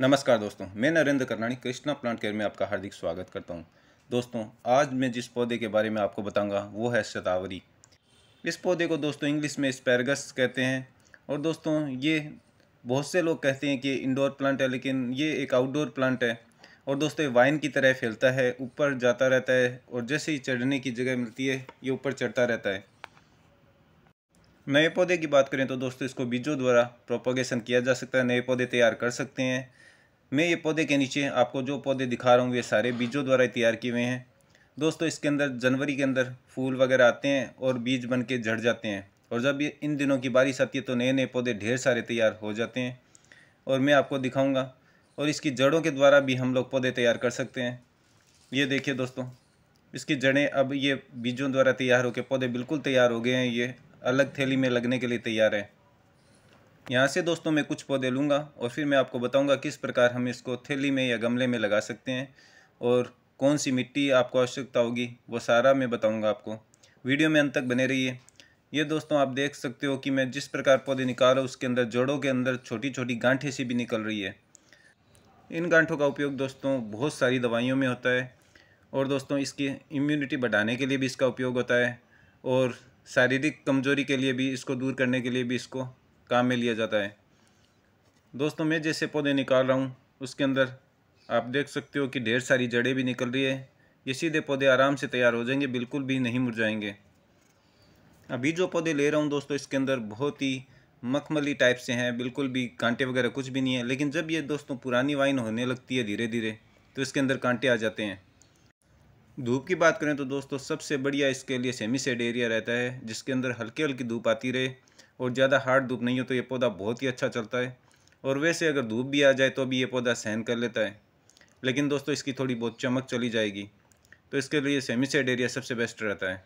नमस्कार दोस्तों मैं नरेंद्र करनाणी कृष्णा प्लांट केयर में आपका हार्दिक स्वागत करता हूं। दोस्तों आज मैं जिस पौधे के बारे में आपको बताऊंगा वो है शतावरी इस पौधे को दोस्तों इंग्लिश में स्पैरगस कहते हैं और दोस्तों ये बहुत से लोग कहते हैं कि इंडोर प्लांट है लेकिन ये एक आउटडोर प्लांट है और दोस्तों ये वाइन की तरह फैलता है ऊपर जाता रहता है और जैसे ही चढ़ने की जगह मिलती है ये ऊपर चढ़ता रहता है नए पौधे की बात करें तो दोस्तों इसको बीजों द्वारा प्रोपोगेशन किया जा सकता है नए पौधे तैयार कर सकते हैं मैं ये पौधे के नीचे आपको जो पौधे दिखा रहा हूँ ये सारे बीजों द्वारा तैयार किए हुए हैं दोस्तों इसके अंदर जनवरी के अंदर फूल वगैरह आते हैं और बीज बन के झड़ जाते हैं और जब ये इन दिनों की बारिश आती है तो नए नए पौधे ढेर सारे तैयार हो जाते हैं और मैं आपको दिखाऊंगा और इसकी जड़ों के द्वारा भी हम लोग पौधे तैयार कर सकते हैं ये देखिए दोस्तों इसकी जड़ें अब ये बीजों द्वारा तैयार होकर पौधे बिल्कुल तैयार हो गए हैं ये अलग थैली में लगने के लिए तैयार है यहाँ से दोस्तों मैं कुछ पौधे लूँगा और फिर मैं आपको बताऊँगा किस प्रकार हम इसको थैली में या गमले में लगा सकते हैं और कौन सी मिट्टी आपको आवश्यकता होगी वो सारा मैं बताऊँगा आपको वीडियो में अंत तक बने रहिए ये दोस्तों आप देख सकते हो कि मैं जिस प्रकार पौधे निकाल रहा हूँ उसके अंदर जड़ों के अंदर छोटी छोटी गांठें सी भी निकल रही है इन गांठों का उपयोग दोस्तों बहुत सारी दवाइयों में होता है और दोस्तों इसकी इम्यूनिटी बढ़ाने के लिए भी इसका उपयोग होता है और शारीरिक कमजोरी के लिए भी इसको दूर करने के लिए भी इसको काम में लिया जाता है दोस्तों मैं जैसे पौधे निकाल रहा हूँ उसके अंदर आप देख सकते हो कि ढेर सारी जड़ें भी निकल रही है ये सीधे पौधे आराम से तैयार हो जाएंगे बिल्कुल भी नहीं मुरझाएंगे अभी जो पौधे ले रहा हूँ दोस्तों इसके अंदर बहुत ही मखमली टाइप से हैं बिल्कुल भी कांटे वगैरह कुछ भी नहीं है लेकिन जब ये दोस्तों पुरानी वाइन होने लगती है धीरे धीरे तो इसके अंदर कांटे आ जाते हैं धूप की बात करें तो दोस्तों सबसे बढ़िया इसके लिए सेमी सेड एरिया रहता है जिसके अंदर हल्की हल्की धूप आती रहे और ज़्यादा हार्ड धूप नहीं हो तो ये पौधा बहुत ही अच्छा चलता है और वैसे अगर धूप भी आ जाए तो भी ये पौधा सहन कर लेता है लेकिन दोस्तों इसकी थोड़ी बहुत चमक चली जाएगी तो इसके लिए सेमी सेड एरिया सबसे बेस्ट रहता है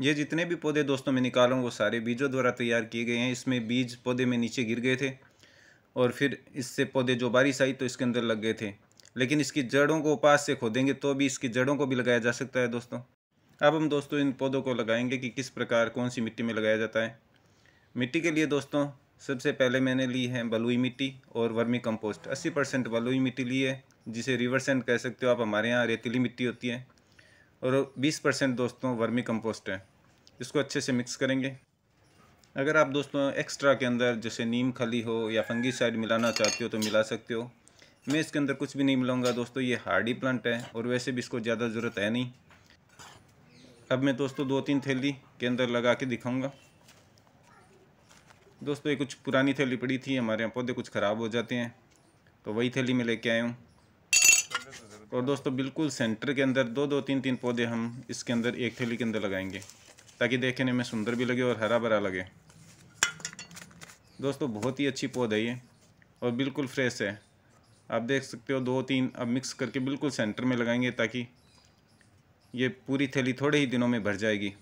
ये जितने भी पौधे दोस्तों मैं निकालूँ वो सारे बीजों द्वारा तैयार किए गए हैं इसमें बीज पौधे में नीचे गिर गए थे और फिर इससे पौधे जो बारिश आई तो इसके अंदर लग गए थे लेकिन इसकी जड़ों को पास से खोदेंगे तो भी इसकी जड़ों को भी लगाया जा सकता है दोस्तों अब हम दोस्तों इन पौधों को लगाएंगे कि किस प्रकार कौन सी मिट्टी में लगाया जाता है मिट्टी के लिए दोस्तों सबसे पहले मैंने ली है बलुई मिट्टी और वर्मी कंपोस्ट 80 परसेंट बलुई मिट्टी ली है जिसे रिवर सेंड कह सकते हो आप हमारे यहाँ रेतीली मिट्टी होती है और 20 परसेंट दोस्तों वर्मी कंपोस्ट है इसको अच्छे से मिक्स करेंगे अगर आप दोस्तों एक्स्ट्रा के अंदर जैसे नीम खली हो या फंगी साइड मिलाना चाहते हो तो मिला सकते हो मैं इसके अंदर कुछ भी नहीं मिलाऊंगा दोस्तों ये हार्डी प्लांट है और वैसे भी इसको ज़्यादा ज़रूरत है नहीं अब मैं दोस्तों दो तीन थैली के अंदर लगा के दिखाऊंगा दोस्तों ये कुछ पुरानी थैली पड़ी थी हमारे यहाँ पौधे कुछ ख़राब हो जाते हैं तो वही थैली में लेके आया हूँ और दोस्तों बिल्कुल सेंटर के अंदर दो दो तीन तीन पौधे हम इसके अंदर एक थैली के अंदर लगाएंगे ताकि देखने में सुंदर भी लगे और हरा भरा लगे दोस्तों बहुत ही अच्छी पौधा ये और बिल्कुल फ्रेश है आप देख सकते हो दो तीन अब मिक्स करके बिल्कुल सेंटर में लगाएंगे ताकि ये पूरी थैली थोड़े ही दिनों में भर जाएगी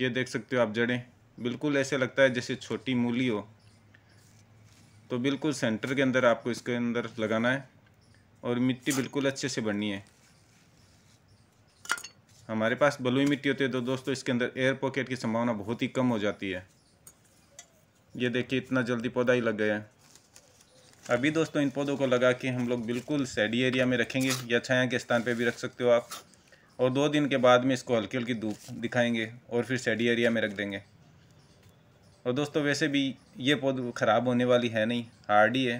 ये देख सकते हो आप जड़ें बिल्कुल ऐसे लगता है जैसे छोटी मूली हो तो बिल्कुल सेंटर के अंदर आपको इसके अंदर लगाना है और मिट्टी बिल्कुल अच्छे से भरनी है हमारे पास बलुई मिट्टी होती है तो दोस्तों इसके अंदर एयर पॉकेट की संभावना बहुत ही कम हो जाती है ये देखिए इतना जल्दी पौधा ही लग गया है अभी दोस्तों इन पौधों को लगा के हम लोग बिल्कुल सैडी एरिया में रखेंगे या अच्छा छाया के स्थान पे भी रख सकते हो आप और दो दिन के बाद में इसको हल्की हल्की धूप दिखाएंगे और फिर सैडी एरिया में रख देंगे और दोस्तों वैसे भी ये पौध ख़राब होने वाली है नहीं हार्ड ही है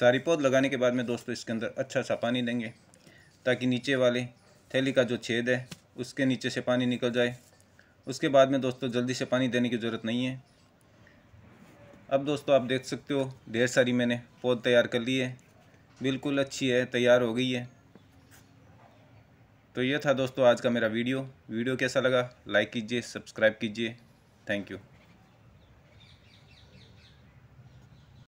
सारी पौध लगाने के बाद में दोस्तों इसके अंदर अच्छा सा पानी देंगे ताकि नीचे वाले थैली का जो छेद है उसके नीचे से पानी निकल जाए उसके बाद में दोस्तों जल्दी से पानी देने की ज़रूरत नहीं है अब दोस्तों आप देख सकते हो ढेर सारी मैंने पौध तैयार कर ली है बिल्कुल अच्छी है तैयार हो गई है तो ये था दोस्तों आज का मेरा वीडियो वीडियो कैसा लगा लाइक कीजिए सब्सक्राइब कीजिए थैंक यू